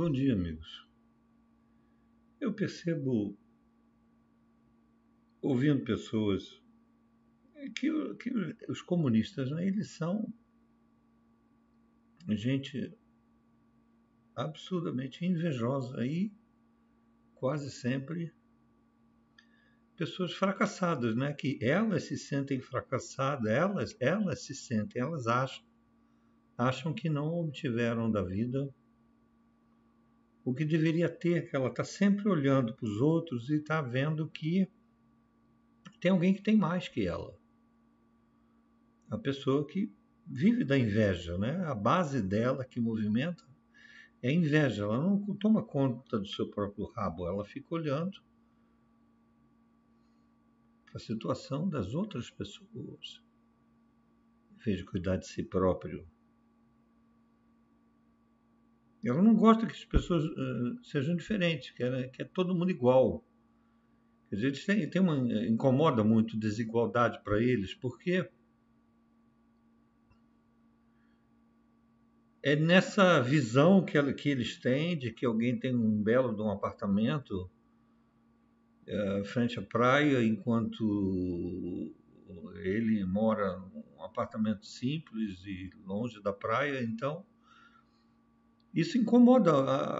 Bom dia, amigos. Eu percebo, ouvindo pessoas, que, que os comunistas, né, eles são gente absurdamente invejosa e quase sempre pessoas fracassadas, né? Que elas se sentem fracassadas, elas, elas se sentem, elas acham, acham que não obtiveram da vida o que deveria ter, é que ela está sempre olhando para os outros e está vendo que tem alguém que tem mais que ela. A pessoa que vive da inveja, né? A base dela que movimenta é inveja. Ela não toma conta do seu próprio rabo, ela fica olhando para a situação das outras pessoas. Veja cuidar de si próprio, ela não gosta que as pessoas uh, sejam diferentes, que é, que é, todo mundo igual. Quer dizer, eles têm, tem uma, eh, incomoda muito desigualdade para eles, porque é nessa visão que, ela, que eles têm de que alguém tem um belo de um apartamento uh, frente à praia, enquanto ele mora num apartamento simples e longe da praia, então isso incomoda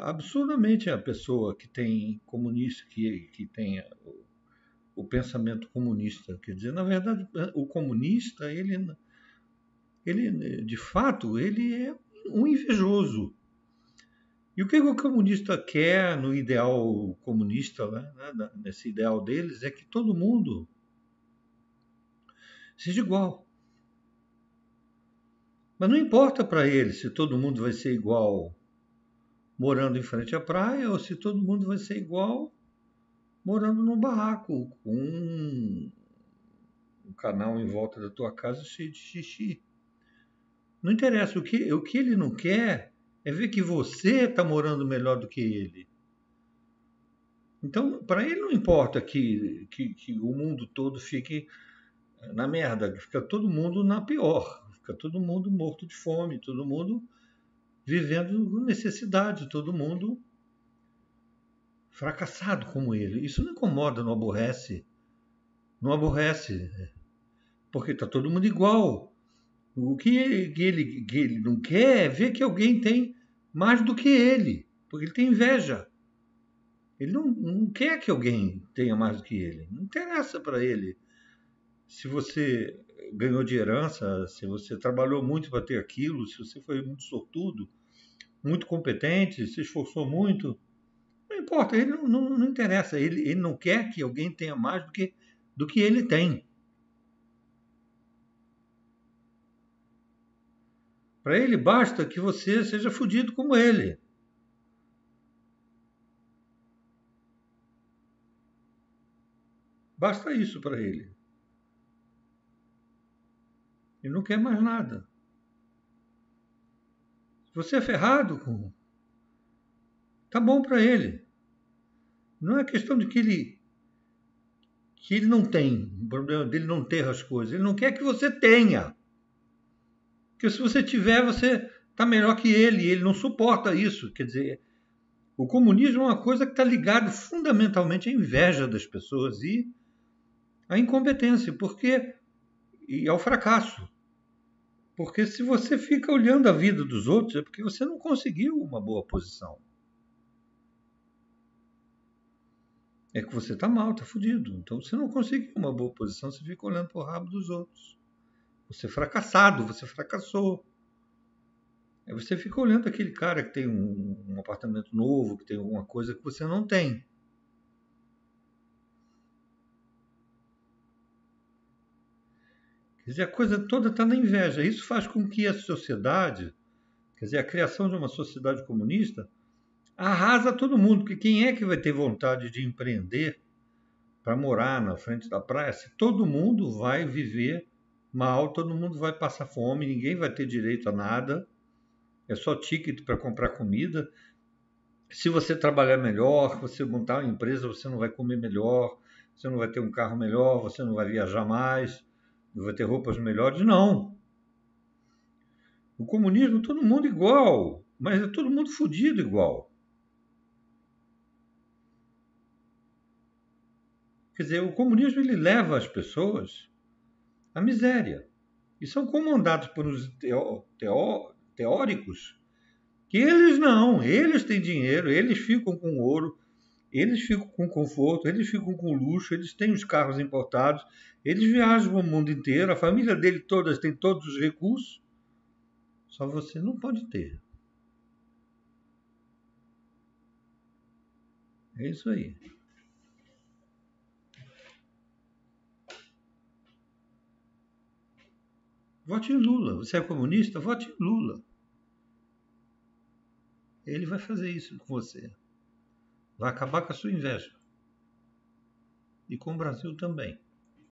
absurdamente a pessoa que tem comunista, que, que tem o, o pensamento comunista. Quer dizer, na verdade, o comunista, ele, ele de fato, ele é um invejoso. E o que o comunista quer no ideal comunista, né, né nesse ideal deles, é que todo mundo seja igual. Mas não importa para eles se todo mundo vai ser igual morando em frente à praia ou se todo mundo vai ser igual morando num barraco com um, canal em volta da tua casa cheio de xixi. Não interessa, o que, o que ele não quer é ver que você está morando melhor do que ele. Então, para ele não importa que, que, que, o mundo todo fique eh, na merda, fica todo mundo na pior, fica todo mundo morto de fome, todo mundo vivendo necessidade, todo mundo fracassado como ele. Isso não incomoda, não aborrece. Não aborrece, né? porque está todo mundo igual. O que ele, que ele não quer é ver que alguém tem mais do que ele, porque ele tem inveja. Ele não, não quer que alguém tenha mais do que ele. Não interessa para ele se você ganhou de herança, se você trabalhou muito para ter aquilo, se você foi muito sortudo, muito competente, se esforçou muito, não importa, ele não, não, não interessa, ele, ele não quer que alguém tenha mais do que, do que ele tem. Para ele basta que você seja fodido como ele. Basta isso para ele. Ele não quer mais nada. Você é ferrado com. Tá bom para ele. Não é questão de que ele que ele não tem, o problema dele não ter as coisas. Ele não quer que você tenha. Porque se você tiver, você está melhor que ele. Ele não suporta isso. Quer dizer, o comunismo é uma coisa que está ligada fundamentalmente à inveja das pessoas e à incompetência, porque e ao fracasso. Porque se você fica olhando a vida dos outros, é porque você não conseguiu uma boa posição. É que você está mal, está fudido. Então você não conseguiu uma boa posição, você fica olhando para o rabo dos outros. Você é fracassado, você fracassou. Aí você fica olhando aquele cara que tem um, um apartamento novo, que tem alguma coisa que você não tem. Quer dizer, a coisa toda está na inveja. Isso faz com que a sociedade, quer dizer, a criação de uma sociedade comunista, arrasa todo mundo, porque quem é que vai ter vontade de empreender para morar na frente da praia se todo mundo vai viver mal, todo mundo vai passar fome, ninguém vai ter direito a nada, é só ticket para comprar comida. Se você trabalhar melhor, você montar uma empresa, você não vai comer melhor, você não vai ter um carro melhor, você não vai viajar mais vai ter roupas melhores. Não. O comunismo, todo mundo igual, mas é todo mundo fodido igual. Quer dizer, o comunismo ele leva as pessoas à miséria. E são comandados por uns teó, teó, teóricos que eles não, eles têm dinheiro, eles ficam com ouro, eles ficam com conforto, eles ficam com luxo, eles têm os carros importados, eles viajam o mundo inteiro, a família dele todas tem todos os recursos, só você não pode ter. É isso aí. Vote em Lula. Você é comunista? Vote em Lula. Ele vai fazer isso com você. Vai acabar com a sua inveja. E com o Brasil também.